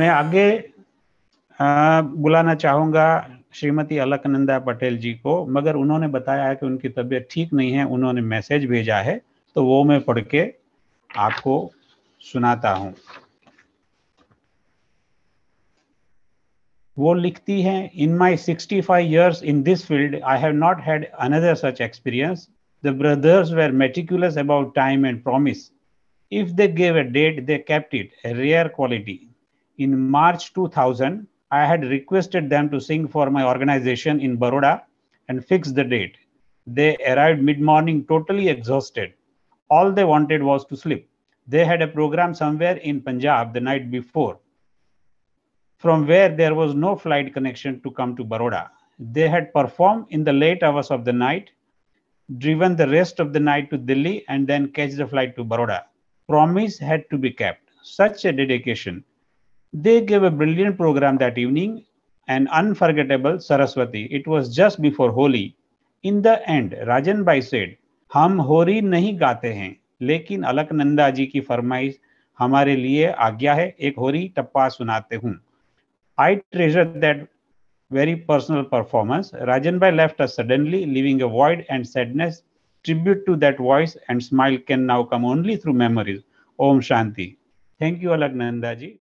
मैं आगे बुलाना चाहूंगा श्रीमती अलकनंदा पटेल जी को मगर उन्होंने बताया है कि उनकी तबीयत ठीक नहीं है उन्होंने मैसेज भेजा है तो वो मैं पढ़ के आपको सुनाता हूं वो लिखती हैं in my sixty five years in this field I have not had another such experience the brothers were meticulous about time and promise if they gave a date they kept it rare quality in March 2000, I had requested them to sing for my organization in Baroda and fix the date. They arrived mid morning totally exhausted. All they wanted was to sleep. They had a program somewhere in Punjab the night before, from where there was no flight connection to come to Baroda. They had performed in the late hours of the night, driven the rest of the night to Delhi, and then catch the flight to Baroda. Promise had to be kept. Such a dedication They gave a brilliant program that evening, an unforgettable Saraswati. It was just before Holi. In the end, Rajan Bai said, हम होरी नहीं गाते हैं लेकिन Alaknanda ji ki farmaish hamare liye aagya hai ek hori tappa sunate hu i treasure that very personal performance. rajan Rajanbhai left us suddenly, leaving a void and sadness. Tribute to that voice and smile can now come only through memories. Om Shanti. Thank you, Alagnanda ji.